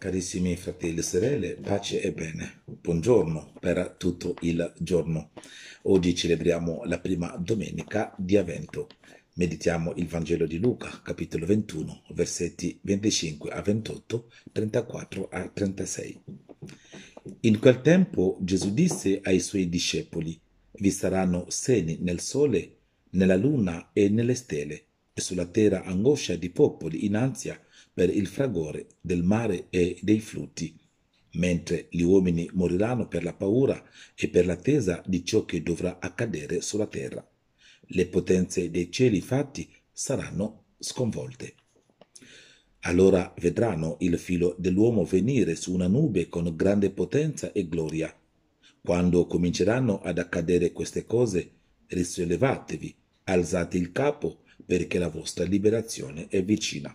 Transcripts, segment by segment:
Carissimi fratelli e sorelle, pace e bene. Buongiorno per tutto il giorno. Oggi celebriamo la prima domenica di Avento. Meditiamo il Vangelo di Luca, capitolo 21, versetti 25 a 28, 34 a 36. In quel tempo Gesù disse ai suoi discepoli, vi saranno seni nel sole, nella luna e nelle stelle, e sulla terra angoscia di popoli in ansia, per il fragore del mare e dei flutti, mentre gli uomini moriranno per la paura e per l'attesa di ciò che dovrà accadere sulla terra. Le potenze dei cieli fatti saranno sconvolte. Allora vedranno il filo dell'uomo venire su una nube con grande potenza e gloria. Quando cominceranno ad accadere queste cose, risollevatevi, alzate il capo, perché la vostra liberazione è vicina.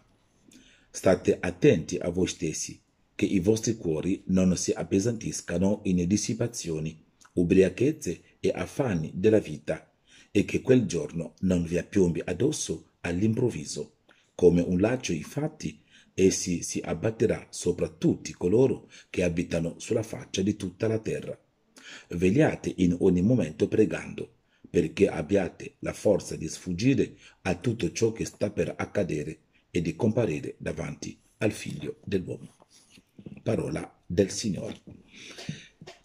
State attenti a voi stessi, che i vostri cuori non si appesantiscano in dissipazioni, ubriachezze e affanni della vita, e che quel giorno non vi appiombi addosso all'improvviso. Come un laccio, infatti, essi si abbatterà sopra tutti coloro che abitano sulla faccia di tutta la terra. Vegliate in ogni momento pregando, perché abbiate la forza di sfuggire a tutto ciò che sta per accadere e di comparire davanti al figlio dell'uomo. Parola del Signore.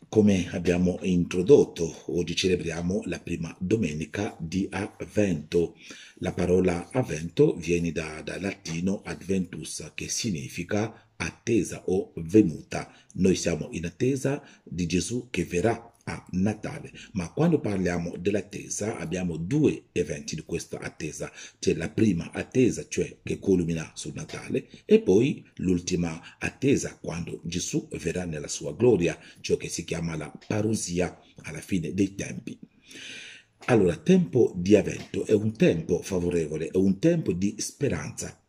Come abbiamo introdotto, oggi celebriamo la prima domenica di Avvento. La parola Avvento viene dal da latino adventus, che significa attesa o venuta. Noi siamo in attesa di Gesù che verrà a Natale. Ma quando parliamo dell'attesa abbiamo due eventi di questa attesa. C'è la prima attesa, cioè che culmina sul Natale, e poi l'ultima attesa, quando Gesù verrà nella sua gloria, ciò che si chiama la parusia alla fine dei tempi. Allora, tempo di avvento è un tempo favorevole, è un tempo di speranza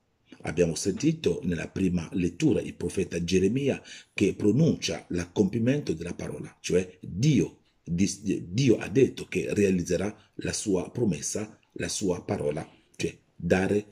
Abbiamo sentito nella prima lettura il profeta Geremia che pronuncia l'accompimento della parola, cioè Dio, Dio ha detto che realizzerà la sua promessa, la sua parola, cioè dare,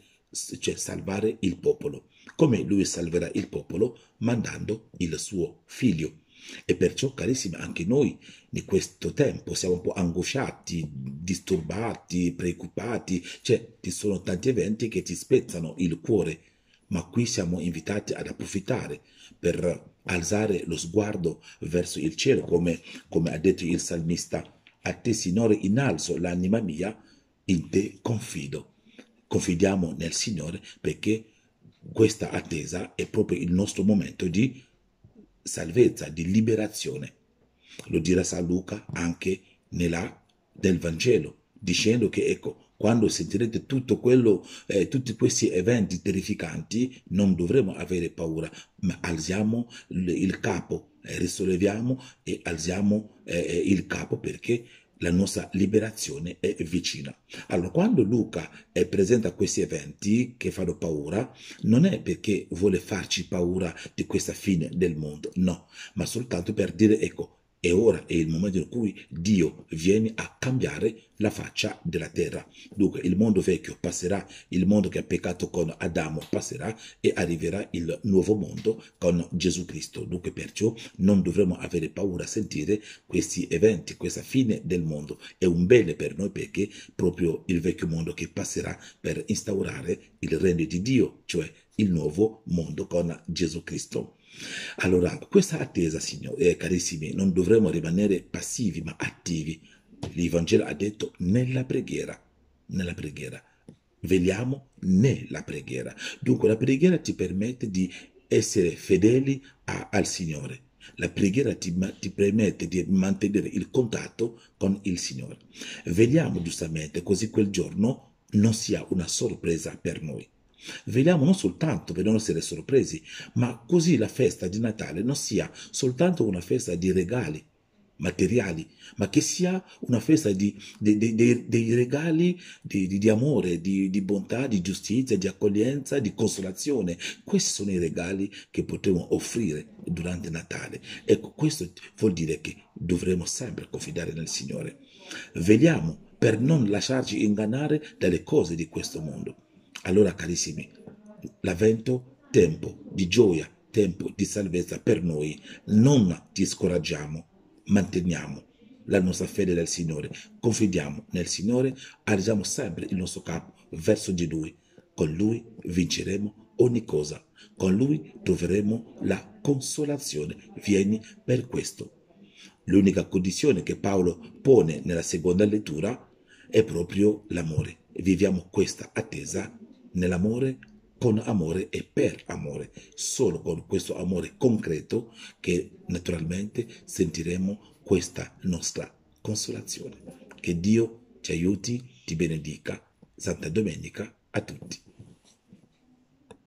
cioè salvare il popolo. Come lui salverà il popolo? Mandando il suo figlio. E perciò, carissimi, anche noi in questo tempo siamo un po' angosciati, disturbati, preoccupati, cioè ci sono tanti eventi che ti spezzano il cuore, ma qui siamo invitati ad approfittare per alzare lo sguardo verso il cielo, come, come ha detto il salmista, a te Signore innalzo l'anima mia, in te confido. Confidiamo nel Signore perché questa attesa è proprio il nostro momento di salvezza, di liberazione. Lo dirà San Luca anche nella, del Vangelo, dicendo che ecco, quando sentirete tutto quello, eh, tutti questi eventi terrificanti, non dovremo avere paura, ma alziamo il capo, eh, risolleviamo e alziamo eh, eh il capo perché la nostra liberazione è vicina. Allora, quando Luca è presente a questi eventi che fanno paura, non è perché vuole farci paura di questa fine del mondo, no, ma soltanto per dire, ecco, e ora è il momento in cui Dio viene a cambiare la faccia della terra. Dunque il mondo vecchio passerà, il mondo che ha peccato con Adamo passerà e arriverà il nuovo mondo con Gesù Cristo. Dunque perciò non dovremo avere paura a sentire questi eventi, questa fine del mondo. È un bene per noi perché proprio il vecchio mondo che passerà per instaurare il regno di Dio, cioè il nuovo mondo con Gesù Cristo. Allora, questa attesa, signori, eh, carissimi, non dovremmo rimanere passivi ma attivi. L'Evangelo ha detto nella preghiera, nella preghiera. Vediamo nella preghiera. Dunque la preghiera ti permette di essere fedeli a, al Signore. La preghiera ti, ti, permette di mantenere il contatto con il Signore. Vediamo giustamente così quel giorno non sia una sorpresa per noi. Vegliamo soltanto per non essere sorpresi, ma così la festa di Natale non sia soltanto una festa di regali materiali, ma che sia una festa di, di, di, dei regali di, amore, di, bontà, di giustizia, di accoglienza, di consolazione. Questi sono i regali che potremo offrire durante Natale. Ecco, questo vuol dire che dovremo sempre confidare nel Signore. Veliamo per non lasciarci ingannare dalle cose di questo mondo allora, carissimi, l'avvento, tempo di gioia, tempo di salvezza per noi, non ti scoraggiamo, manteniamo la nostra fede nel Signore, confidiamo nel Signore, alziamo sempre il nostro capo verso di Lui, con Lui vinceremo ogni cosa, con Lui troveremo la consolazione, vieni per questo. L'unica condizione che Paolo pone nella seconda lettura è proprio l'amore. Viviamo questa attesa nell'amore con amore e per amore, solo con questo amore concreto che naturalmente sentiremo questa nostra consolazione. Che Dio ti aiuti, ti benedica. Santa Domenica a tutti.